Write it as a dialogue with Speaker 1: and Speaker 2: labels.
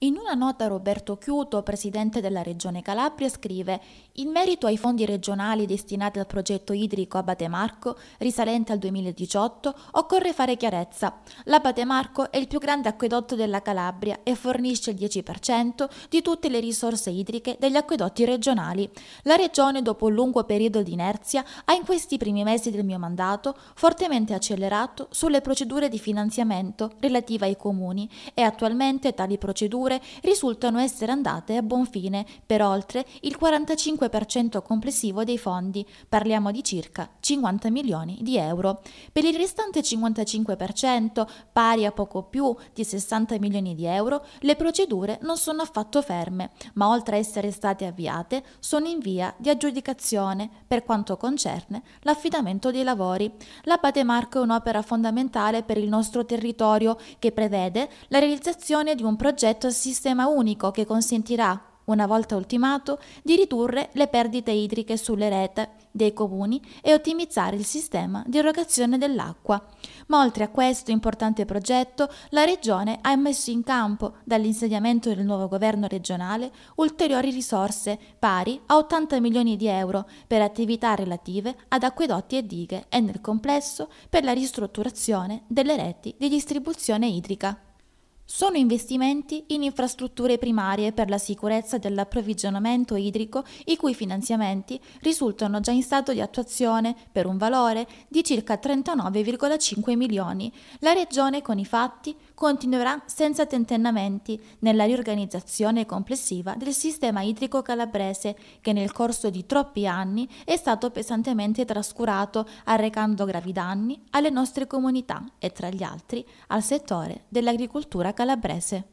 Speaker 1: In una nota Roberto Chiuto, presidente della Regione Calabria, scrive «In merito ai fondi regionali destinati al progetto idrico Abate Marco, risalente al 2018, occorre fare chiarezza. L'Abate Marco è il più grande acquedotto della Calabria e fornisce il 10% di tutte le risorse idriche degli acquedotti regionali. La Regione, dopo un lungo periodo di inerzia, ha in questi primi mesi del mio mandato fortemente accelerato sulle procedure di finanziamento relative ai comuni e attualmente tali procedure misure risultano essere andate a buon fine per oltre il 45% complessivo dei fondi, parliamo di circa 50 milioni di euro. Per il restante 55%, pari a poco più di 60 milioni di euro, le procedure non sono affatto ferme, ma oltre a essere state avviate, sono in via di aggiudicazione per quanto concerne l'affidamento dei lavori. La Patemarco è un'opera fondamentale per il nostro territorio che prevede la realizzazione di un progetto sistema unico che consentirà, una volta ultimato, di ridurre le perdite idriche sulle rete dei comuni e ottimizzare il sistema di erogazione dell'acqua. Ma oltre a questo importante progetto, la Regione ha messo in campo, dall'insediamento del nuovo governo regionale, ulteriori risorse pari a 80 milioni di euro per attività relative ad acquedotti e dighe e nel complesso per la ristrutturazione delle reti di distribuzione idrica sono investimenti in infrastrutture primarie per la sicurezza dell'approvvigionamento idrico i cui finanziamenti risultano già in stato di attuazione per un valore di circa 39,5 milioni. La Regione con i fatti continuerà senza tentennamenti nella riorganizzazione complessiva del sistema idrico calabrese che nel corso di troppi anni è stato pesantemente trascurato arrecando gravi danni alle nostre comunità e tra gli altri al settore dell'agricoltura calabrese calabrese.